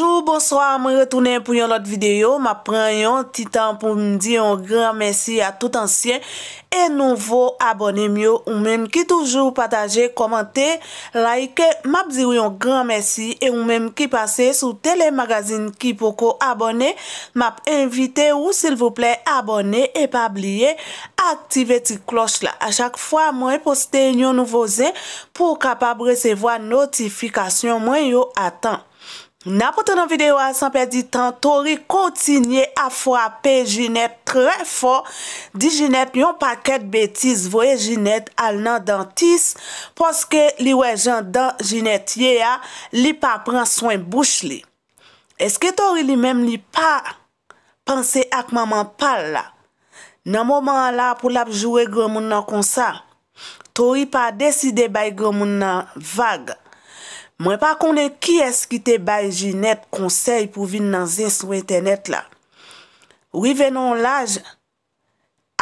Bonjour, bonsoir, mwen retounen pou yon lot videyo Mwen pren yon titan pou mwen di yon gran mersi a tout ansyen E nouvo abonem yo Mwen ki toujou pataje, komante, like Mwen ap di yon gran mersi E mwen ki pase sou telemagazin ki poko abonem Mwen ap invite ou sil vouple abonem E pa blie, aktive ti kloch la A chak fwa mwen poste yon nouvo zin Pou kapab resevo a notifikasyon mwen yo atan Na pote nan videwa, sanpe di tan, tori kontinye a fwape jinet tre fwo di jinet nyon paket betis vwe jinet al nan dantis poske li we jan dan jinet ye ya li pa pran swen bouch li. Eske tori li mem li pa panse ak maman pal la? Nan moman la pou lap jowe gwen moun nan konsa, tori pa deside bay gwen moun nan vage. Mwen pa konen ki eskite bay Jinet konsey pou vin nan ze sou internet la. Ou i venon laj,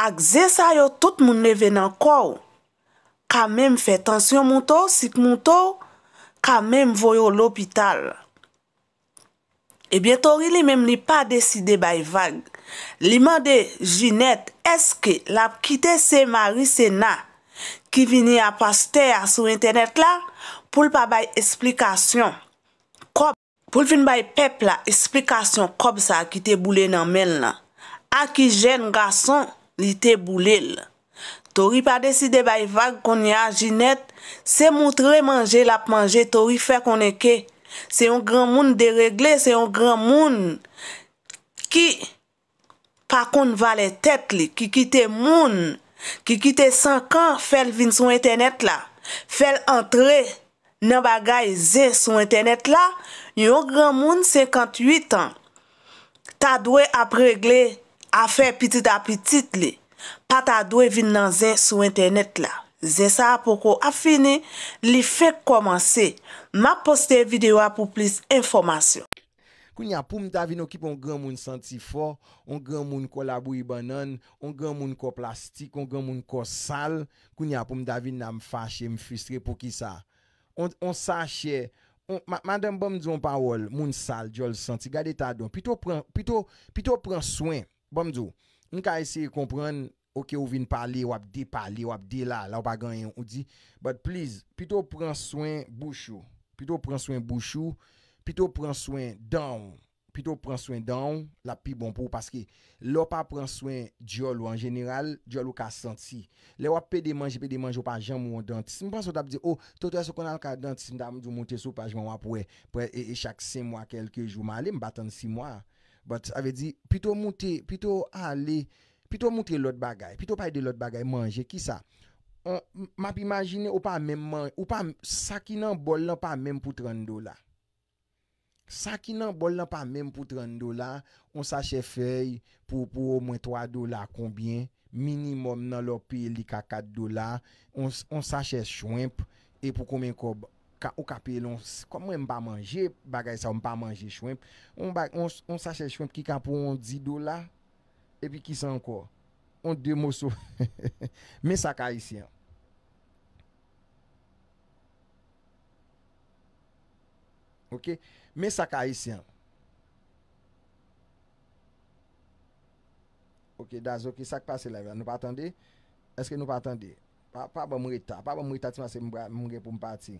ak zesa yo tout moun ne venon kwa ou. Ka menm fe tansyon moun tou, sik moun tou, ka menm voyo l'opital. Ebyen tori li menm li pa deside bay vang. Li man de Jinet eske la pkite se mari se na ki vini apastea sou internet la. Poul pa bay esplikasyon. Kop. Poul fin bay pep la esplikasyon. Kop sa ki te boule nan men la. A ki jen gason li te boule la. Tori pa deside bay vag kon ya jinet. Se moutre manje la p manje. Tori fe kon eke. Se yon gran moun deregle. Se yon gran moun. Ki. Pakon valetet li. Ki kite moun. Ki kite sankan. Fel vin son internet la. Fel entre. Nan bagay zè sou internet la, yon gran moun 58 an, ta dwe ap regle a fè pitit ap pitit li, pa ta dwe vin nan zè sou internet la. Zè sa apoko a fini, li fè komanse, ma poste videwa pou plis informasyon. Koun ya poum Davin o kipon gran moun santi fò, an gran moun ko labou i banan, an gran moun ko plastik, an gran moun ko sal, koun ya poum Davin nan m fache m frustre pou ki sa? On sa che, madam bomdou an pa wol, moun sal, jol senti, gade ta don, pito pran, pito, pito pran swen, bomdou, in ka ese yi kompran, oke ou vin pale, wap de pale, wap de la, la ou pa ganyan, ou di, but please, pito pran swen bouchou, pito pran swen bouchou, pito pran swen donw. Pito pran swen dan, la pi bon pou. Paske, lò pa pran swen diol ou an jeneral, diol ou ka santi. Lè wap pe de manje, pe de manje ou pa jan moun dantisi. Mi panso ta pide, oh, to te asokon al ka dantisi, mda mdou mwote sou pajman wap wè, wè e, e chak se mwa kelke jou. Ma ale mbatan si mwa. Bat ave di, pito mwote, pito ale, pito mwote lòt bagay. Pito paye de lòt bagay, manje, ki sa? Map imagine ou pa men manje, ou pa sakina bol la pa men pou 30 dola. Sa ki nan bol nan pa menm pou 30 dola, on sachè fèy pou pou ou mwen 3 dola konbyen, minimum nan lò pè li ka 4 dola, on sachè chwèmp, e pou konwen kòb, ka ou ka pè lon, konwen mba manjè bagay sa, mba manjè chwèmp, on sachè chwèmp ki ka pou 10 dola, e pi ki san kò, on 2 mò so, men sa ka isi an. Ok, men sa ka isi an. Ok, da zo ki sa ki pa se leve an. Nou pa atande? Eske nou pa atande? Pa ba mwita. Pa ba mwita ti man se mwge pou mpati.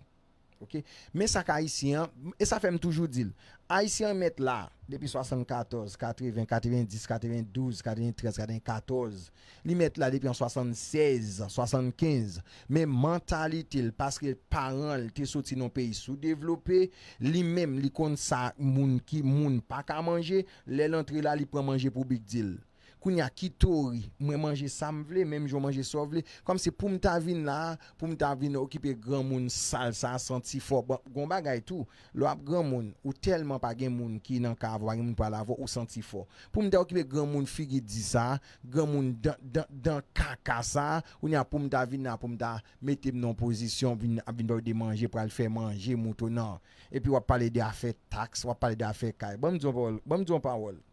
Men sa ka Haitien, e sa fem toujou dil Haitien met la depi 74, 90, 90, 10, 92, 93, 94 Li met la depi an 76, 75 Men mentali til, paske paran te soti non pe sou devlope Li men li kon sa moun ki moun pa ka manje Le lantri la li pre manje pou bik dil Koun ya ki tori, mwen manje sam vle, mwen manje so vle, kom se pou mta vin la, pou mta vin okipe gran moun sal sa, santi fo, bon, gom bagay tou, lwa ap gran moun, ou telman pa gen moun ki nan kavwa, yon moun pala avon, ou santi fo. Pou mta okipe gran moun figi di sa, gran moun dan kaka sa, koun ya pou mta vin la, pou mta metem non pozisyon, vin bal de manje, pral fe manje, moun tonan. E pi wap pale de afe taks, wap pale de afe kay. Bon mdion pa wol, bon mdion pa wol.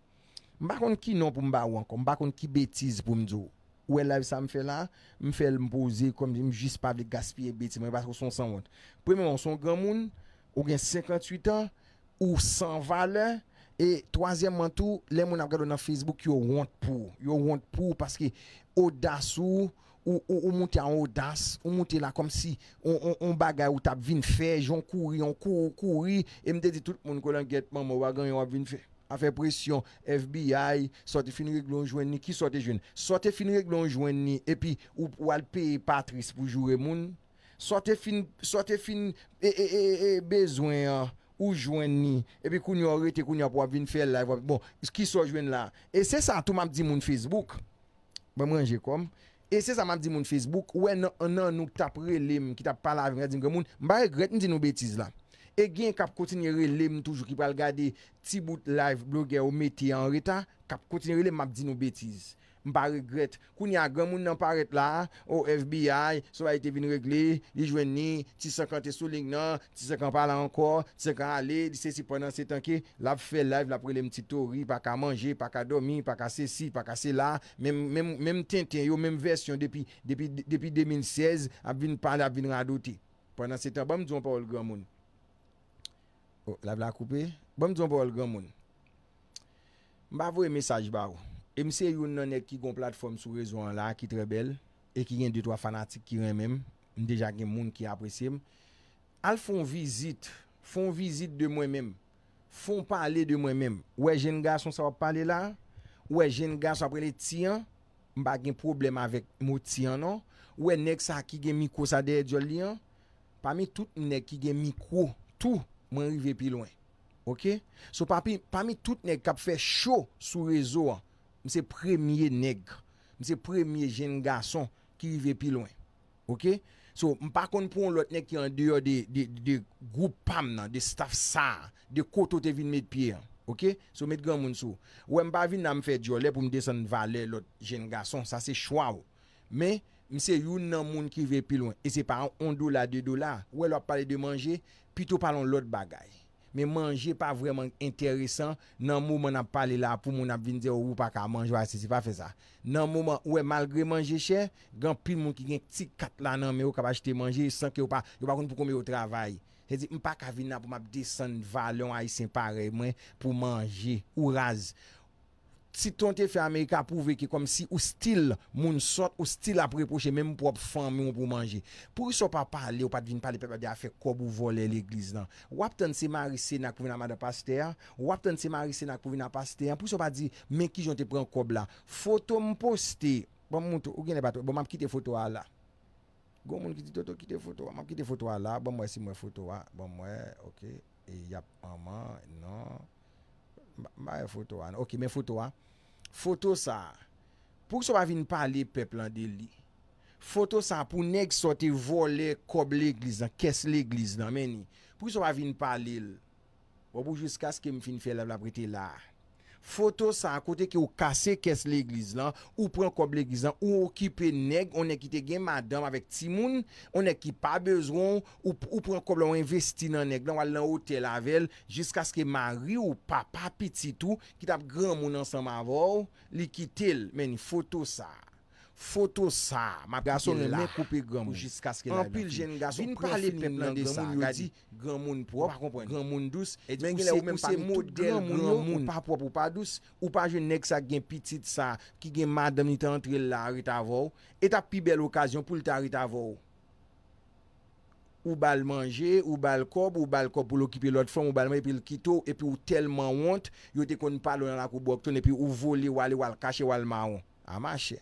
Mba kon ki non pou mba wankon, mba kon ki betiz pou mzo. Ou e lavi sa mfe la, mfe el mboze kom di mjis pa vle gaspye betiz mwen, basko son san wankon. Pwè mwen, son gen moun, ou gen 58 an, ou san vale, e toazenman tou, lè moun ap gado nan Facebook, yo wankon pou. Yo wankon pou, paske odas ou, ou moun te an odas, ou moun te la kom si, ou mba gaya ou tap vin fè, joun kouri, joun kouri, joun kouri, e mde di tout moun kon an getman mwa wakon yon ap vin fè. A fe presyon FBI, sote fin reglon jwen ni, ki sote jwen? Sote fin reglon jwen ni, epi ou alpe Patrice pou jwene moun. Sote fin, sote fin, e, e, e, e, e, bezwen ya, euh, ou jwen ni, epi koun yo rete, koun yo ap wap vin fèl la. Bon, ki sote jwen la, e se sa tou map di moun Facebook, bè bon, mwen jè kom, e se sa map di moun Facebook, wè nan non, non, nou tap relem ki tap pala avin, gen moun, mba e gretn di nou betiz la. E gen kap kote nye relem toujou ki pal gade tibout live bloger ou meti an reta, kap kote nye relem ap di nou betiz. Mpa regret. Koun ya gran moun nan paret la, ou FBI, sou a ite vin regle, li jwen ni, ti sakan te soling nan, ti sakan pala ankor, ti sakan ale, di se si ponan se tanke, la pou fe live, la pou relem ti tori, pa ka manje, pa ka domi, pa ka se si, pa ka se la, menm ten ten, yo menm versyon depi 2016, ap vin pala, ap vin radote. Ponan se tanke, ba mdi zon pa ol gran moun. O, oh, la vla koupe. Bon, mizan pou ol gen moun. Mba vwe mesaj ba ou. E mse yon nan ek ki gon platform sou rezo an la ki trebel. E ki gen 2-3 fanatik ki ren men. Mdeja gen moun ki apresye m. Al fon vizit. Fon vizit de mwen men. Fon pale de mwen men. Ou e jen gas an sa wap pale la. Ou e jen gas aprele tiyan. Mba gen problem avek mout tiyan nan. Ou e nek sa ki gen mikro sa dey diol liyan. Pa mi tout nek ki gen mikro. Tout. Mwen rive pilwen. Ok? So, pa mi tout neg kap fe chou sou rezo an. Mse premye neg. Mse premye jen gason ki rive pilwen. Ok? So, mpa konpon lot neg ki an diyo de groupam nan, de staff sa, de koto te vin met pi. Ok? So, met gen moun sou. Wè mpa vin nan mfe diyo le pou mde son vale lot jen gason. Sa se chou avou. Mse yon nan moun ki rive pilwen. E se pa an 1 dola, 2 dola. Wè lop pale de manje. Pi tou palon lout bagaj. Men manje pa vreman enteresan nan mou man ap pale la pou moun ap vinze ou wou pa ka manjwa se se pa feza. Nan mou man ou e malgre manje che, gan pi moun ki gen ti kat la nan men wou ka pa jete manje, san ke wou pa, wou pa kon pou kome wou travay. Se zi, mou pa ka vinna pou mab disan valyon a yi se pare, mwen pou manje, ou raze. Si ton te fe Amerika pou veke kom si ou stil moun sot, ou stil aprepoche, men moun pou ap fan, men moun pou manje. Pour sou pa pale, ou pa devine pale pepe de a fe kob ou vole l'eglise nan. Wap ton se marise na kouvi nan madapaste, wap ton se marise na kouvi nan paste, pour sou pa di men ki jonte pren kob la. Foto m'poste, bon moun tou, ou gen e batou, bon m'ap kite foto a la. Gon moun ki di toto kite foto, bon m'ap kite foto a la, bon mwen si mwen foto a, bon mwen, ok. E yap, aman, nan. Ba e foto an. Ok, men foto an. Foto sa. Pouk so pa vin pa li pepl an de li? Foto sa pou neg sote vole kob li eglise nan. Kes li eglise nan meni. Pouk so pa vin pa li? Wabou jiska sken fin fè la blabrite la. Foto sa akote ki ou kase kes l'egliz lan, ou pren kob l'egliz lan, ou ki pre neg, ou ne kite gen madam avek timoun, ou ne ki pa bezon, ou pren kob lan ou investi nan neg, lan wal nan ote lavel, jiska skè mari ou pa, pa piti tou, ki tap gran moun ansan ma vò, li kite l, meni foto sa. Foto sa, ma pi gen la, pou jiska sken la. Anpil gen, gason, pou yon parle pe plan de sa, gadi, gen moun prop, gen moun dous, men gen le ou mèm pa mèm tout gen moun yo, ou pa prop ou pa dous, ou pa jen nek sa gen pitit sa, ki gen madam ni te antre la, et api bel okasyon pou lte ari ta vò. Ou bal manje, ou bal kob, ou bal kob pou lò kipe lòt fòm, ou bal manje pi lkito, epi ou telman wont, yote kon palon la kou bok ton, epi ou vole wale wale kache wale maon. A ah, mache.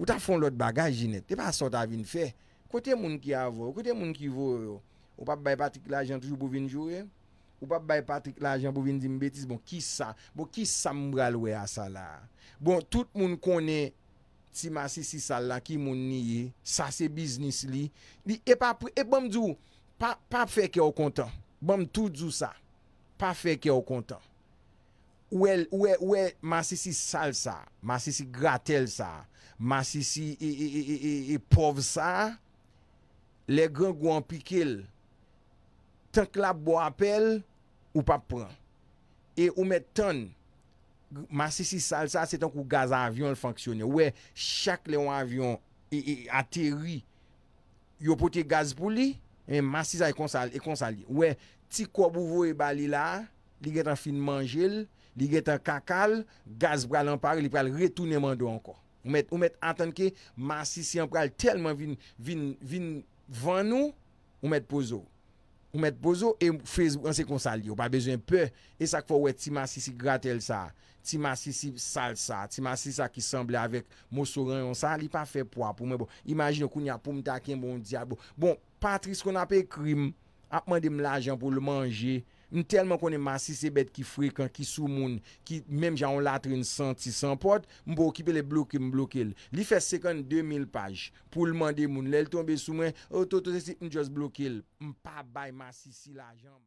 Ou ta fon lot bagaj genet. Te pa sa ta vin fe. Kote moun ki avon. Kote moun ki vo yo. Ou pa bay patrik la jen toujou pou vin jouye. Ou pa bay patrik la jen pou vin zin betis. Bon ki sa. Bon ki sa mbral we a sa la. Bon tout moun kone si masisi sa la ki moun niye. Sa se biznis li. Di e papri. E bom djou. Pa feke o kontan. Bom tout djou sa. Pa feke o kontan. Ou e masisi sal sa. Masisi gratel sa. Masisi e, e, e, e pov sa, le gen gwen pikel, tenk la bo apel, ou pa pran. E ou met ton, masisi sal sa, se tenk ou gaz avyon l fanksyonye. We, chak le ou avyon, e ateri, yo pote gaz pou li, e masisa e konsali. We, ti kwa bouvo e bali la, li get an fin manjil, li get an kakal, gaz bral an pare, li bral retounen mando anko. Ou met atanke, masisi an pral telman vin van nou, ou met pozo. Ou met pozo, e an se konsal yo, pa bezwen pe. E sak fwa wè ti masisi gratel sa, ti masisi sal sa, ti masisi sa ki semble avèk mosoran yon sa, li pa fe pwa pou mè bo. Imajino koun ya pou mta kin bon diya bo. Bon, patris kon apè krim, apman dem l ajan pou l manje. Mwen telman konen masi sebet ki frekan, ki sou moun, ki mem jan on latrin 100-600 pot, mwen bo kipe le blokil, mwen blokil. Li fe sekon 2000 paj pou lman de moun. Le l tombe sou mwen, o to to se si, mwen jos blokil. Mwen pa bay masi si la jan.